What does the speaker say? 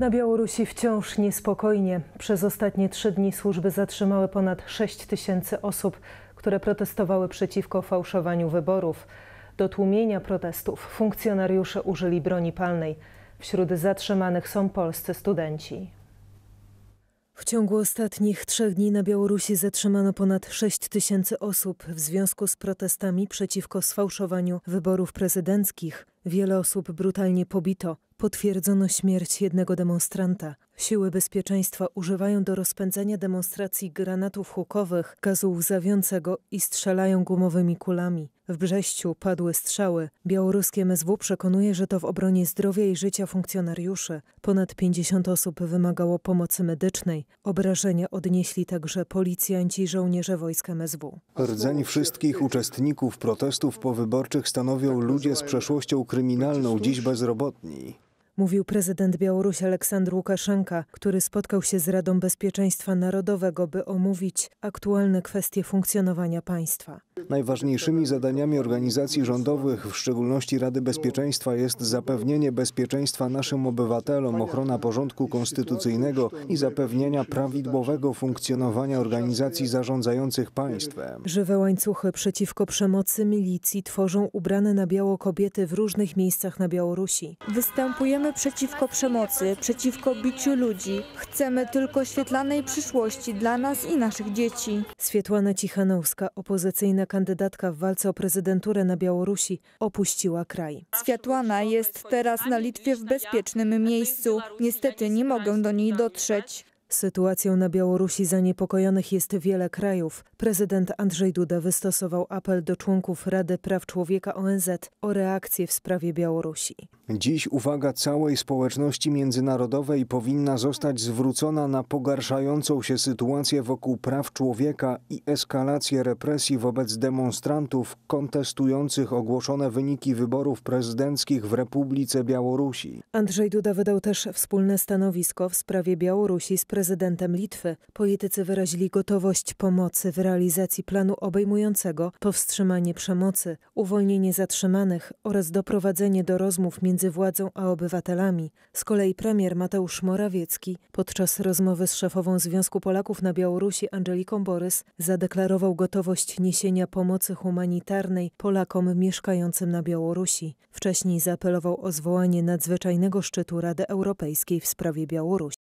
Na Białorusi wciąż niespokojnie. Przez ostatnie trzy dni służby zatrzymały ponad 6 tysięcy osób, które protestowały przeciwko fałszowaniu wyborów. Do tłumienia protestów funkcjonariusze użyli broni palnej. Wśród zatrzymanych są polscy studenci. W ciągu ostatnich trzech dni na Białorusi zatrzymano ponad 6 tysięcy osób w związku z protestami przeciwko sfałszowaniu wyborów prezydenckich. Wiele osób brutalnie pobito. Potwierdzono śmierć jednego demonstranta. Siły bezpieczeństwa używają do rozpędzenia demonstracji granatów hukowych, gazu łzawiącego i strzelają gumowymi kulami. W Brześciu padły strzały. Białoruskie MSW przekonuje, że to w obronie zdrowia i życia funkcjonariuszy. Ponad 50 osób wymagało pomocy medycznej. Obrażenia odnieśli także policjanci i żołnierze wojsk MSW. Rdzeń wszystkich uczestników protestów powyborczych stanowią ludzie z przeszłością kryminalną, dziś bezrobotni mówił prezydent Białorusi Aleksandr Łukaszenka, który spotkał się z Radą Bezpieczeństwa Narodowego, by omówić aktualne kwestie funkcjonowania państwa. Najważniejszymi zadaniami organizacji rządowych, w szczególności Rady Bezpieczeństwa, jest zapewnienie bezpieczeństwa naszym obywatelom, ochrona porządku konstytucyjnego i zapewnienia prawidłowego funkcjonowania organizacji zarządzających państwem. Żywe łańcuchy przeciwko przemocy milicji tworzą ubrane na biało kobiety w różnych miejscach na Białorusi. Występujemy Jesteśmy przeciwko przemocy, przeciwko biciu ludzi. Chcemy tylko świetlanej przyszłości dla nas i naszych dzieci. Swietłana Cichanowska, opozycyjna kandydatka w walce o prezydenturę na Białorusi, opuściła kraj. Światłana jest teraz na Litwie w bezpiecznym miejscu. Niestety nie mogę do niej dotrzeć. Sytuacją na Białorusi zaniepokojonych jest wiele krajów. Prezydent Andrzej Duda wystosował apel do członków Rady Praw Człowieka ONZ o reakcję w sprawie Białorusi. Dziś uwaga całej społeczności międzynarodowej powinna zostać zwrócona na pogarszającą się sytuację wokół praw człowieka i eskalację represji wobec demonstrantów kontestujących ogłoszone wyniki wyborów prezydenckich w Republice Białorusi. Andrzej Duda wydał też wspólne stanowisko w sprawie Białorusi z prezydentem prezydentem Litwy, politycy wyrazili gotowość pomocy w realizacji planu obejmującego powstrzymanie przemocy, uwolnienie zatrzymanych oraz doprowadzenie do rozmów między władzą a obywatelami. Z kolei premier Mateusz Morawiecki podczas rozmowy z szefową Związku Polaków na Białorusi Angeliką Borys zadeklarował gotowość niesienia pomocy humanitarnej Polakom mieszkającym na Białorusi. Wcześniej zaapelował o zwołanie nadzwyczajnego szczytu Rady Europejskiej w sprawie Białorusi.